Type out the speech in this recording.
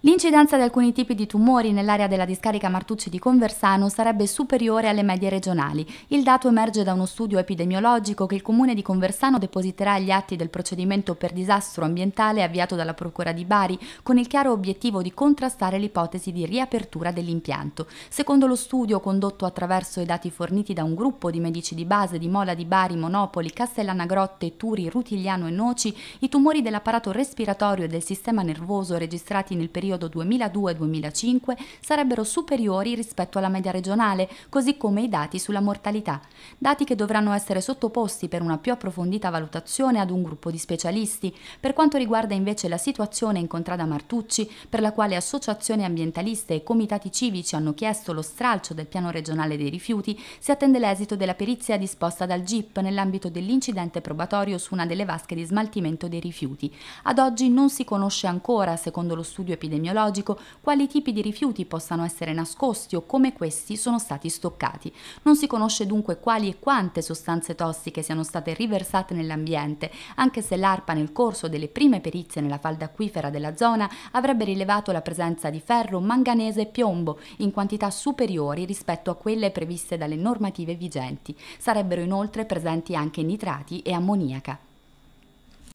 L'incidenza di alcuni tipi di tumori nell'area della discarica Martucci di Conversano sarebbe superiore alle medie regionali. Il dato emerge da uno studio epidemiologico che il comune di Conversano depositerà agli atti del procedimento per disastro ambientale avviato dalla Procura di Bari, con il chiaro obiettivo di contrastare l'ipotesi di riapertura dell'impianto. Secondo lo studio condotto attraverso i dati forniti da un gruppo di medici di base di Mola di Bari, Monopoli, Castellanagrotte, Turi, Rutigliano e Noci, i tumori dell'apparato respiratorio e del sistema nervoso registrati nel periodo periodo 2002-2005 sarebbero superiori rispetto alla media regionale, così come i dati sulla mortalità, dati che dovranno essere sottoposti per una più approfondita valutazione ad un gruppo di specialisti. Per quanto riguarda invece la situazione incontrata a Martucci, per la quale associazioni ambientaliste e comitati civici hanno chiesto lo stralcio del piano regionale dei rifiuti, si attende l'esito della perizia disposta dal GIP nell'ambito dell'incidente probatorio su una delle vasche di smaltimento dei rifiuti. Ad oggi non si conosce ancora, secondo lo studio epidemiologico, epidemiologico quali tipi di rifiuti possano essere nascosti o come questi sono stati stoccati. Non si conosce dunque quali e quante sostanze tossiche siano state riversate nell'ambiente, anche se l'ARPA nel corso delle prime perizie nella falda acquifera della zona avrebbe rilevato la presenza di ferro, manganese e piombo in quantità superiori rispetto a quelle previste dalle normative vigenti. Sarebbero inoltre presenti anche nitrati e ammoniaca.